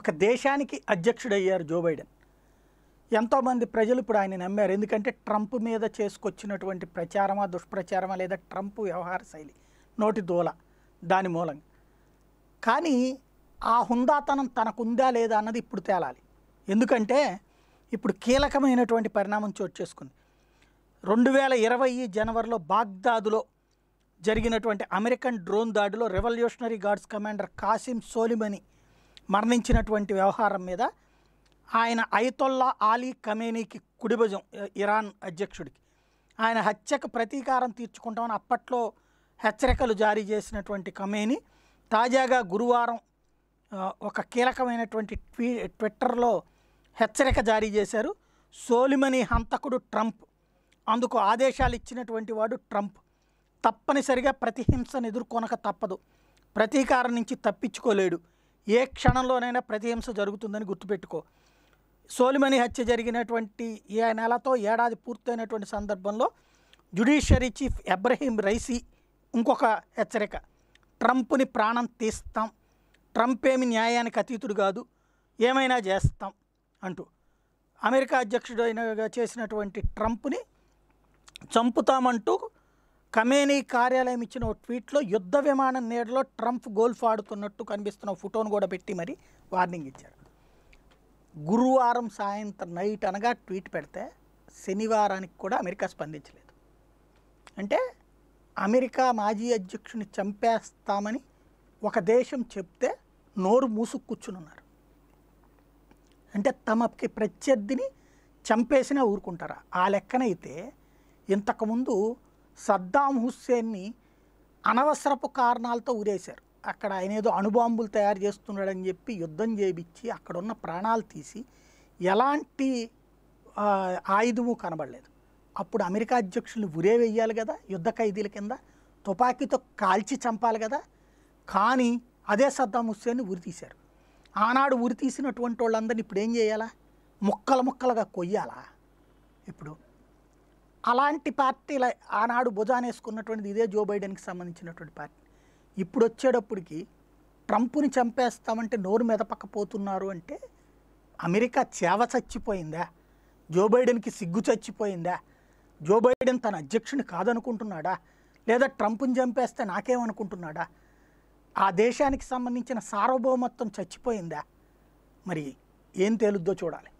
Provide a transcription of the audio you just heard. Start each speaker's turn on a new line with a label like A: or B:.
A: ఒక దేశానికి అధ్యక్షుడయ్యారు Joe Biden ఎంతోమంది ప్రజలు ఇప్పుడు ఆయన నమ్మారు ఎందుకంటే ట్రంప్ మీద చేసుకొచ్చినటువంటి ప్రచారమా దుష్ప్రచారమా లేదా ట్రంప్ వ్యవహార శైలి నోటి దూల దాని మూలంగా కానీ ఆ హుందాతనం తనకుందా లేదా అన్నది ఇప్పుడు తేలాలి ఎందుకంటే ఇప్పుడు కీలకమైనటువంటి పరిణామం చోటు చేసుకుంది రెండు వేల ఇరవై జనవరిలో బాగ్దాదులో జరిగినటువంటి అమెరికన్ డ్రోన్ దాడిలో revolutionary guards commander Qasem Soleimani మరణించినటువంటి వ్యవహారం మీద ఆయన ఐతొల్లా ఆలీ కమేనీకి కుడిభుజం ఇరాన్ అధ్యక్షుడికి ఆయన హత్యకు ప్రతీకారం తీర్చుకుంటామని అప్పట్లో హెచ్చరికలు జారీ చేసినటువంటి కమేని తాజాగా గురువారం ఒక కీలకమైనటువంటి ట్వీ ట్విట్టర్లో హెచ్చరిక జారీ చేశారు సోలిమని హంతకుడు ట్రంప్ అందుకు ఆదేశాలు ఇచ్చినటువంటి వాడు ట్రంప్ తప్పనిసరిగా ప్రతిహింసను ఎదుర్కొనక తప్పదు ప్రతీకారం నుంచి తప్పించుకోలేడు ఏ క్షణంలోనైనా ప్రతిహింస జరుగుతుందని గుర్తుపెట్టుకో సోలిమని హత్య జరిగినటువంటి ఏ నెలతో ఏడాది పూర్తయినటువంటి సందర్భంలో జుడిషియరీ చీఫ్ ఎబ్రహీం రైసీ ఇంకొక హెచ్చరిక ట్రంప్ని ప్రాణం తీస్తాం ట్రంప్ ఏమి న్యాయానికి అతీతుడు కాదు ఏమైనా చేస్తాం అంటూ అమెరికా అధ్యక్షుడైన చేసినటువంటి ట్రంప్ని చంపుతామంటూ కమేనీ కార్యాలయం ఇచ్చిన ఓ ట్వీట్లో యుద్ధ విమానం నీడలో ట్రంప్ గోల్ఫ్ ఆడుతున్నట్టు కనిపిస్తున్న ఫోటోను కూడా పెట్టి మరి వార్నింగ్ ఇచ్చాడు గురువారం సాయంత్రం నైట్ అనగా ట్వీట్ పెడితే శనివారానికి కూడా అమెరికా స్పందించలేదు అంటే అమెరికా మాజీ అధ్యక్షుని చంపేస్తామని ఒక దేశం చెప్తే నోరు మూసుకు కూర్చునున్నారు అంటే తమకి ప్రత్యర్థిని చంపేసినా ఊరుకుంటారా ఆ లెక్కనైతే ఇంతకుముందు సద్దాం హుస్సేన్ని అనవసరపు కారణాలతో ఊరేశారు అక్కడ ఆయన ఏదో అణుబాంబులు తయారు చేస్తున్నాడని చెప్పి యుద్ధం చేయించి అక్కడున్న ప్రాణాలు తీసి ఎలాంటి ఆయుధము కనబడలేదు అప్పుడు అమెరికా అధ్యక్షులు ఉరే వేయాలి కదా యుద్ధ ఖైదీల కింద తుపాకీతో కాల్చి చంపాలి కదా కానీ అదే సద్దాం హుస్సేన్ని ఉరి తీశారు ఆనాడు ఉరి తీసినటువంటి వాళ్ళందరినీ ఇప్పుడు ఏం చేయాలా ముక్కలు ముక్కలుగా కొయ్యాలా ఇప్పుడు అలాంటి పార్టీల ఆనాడు భుజానేసుకున్నటువంటిది ఇదే జో బైడెన్కి సంబంధించినటువంటి పార్టీ ఇప్పుడు వచ్చేటప్పటికి ట్రంప్ని చంపేస్తామంటే నోరు మెదపకపోతున్నారు అంటే అమెరికా చేవ చచ్చిపోయిందా జో బైడెన్కి సిగ్గు చచ్చిపోయిందా జో బైడెన్ తన అధ్యక్షుని కాదనుకుంటున్నాడా లేదా ట్రంప్ని చంపేస్తే నాకేమనుకుంటున్నాడా ఆ దేశానికి సంబంధించిన సార్వభౌమత్వం చచ్చిపోయిందా మరి ఏం తేలుద్దో చూడాలి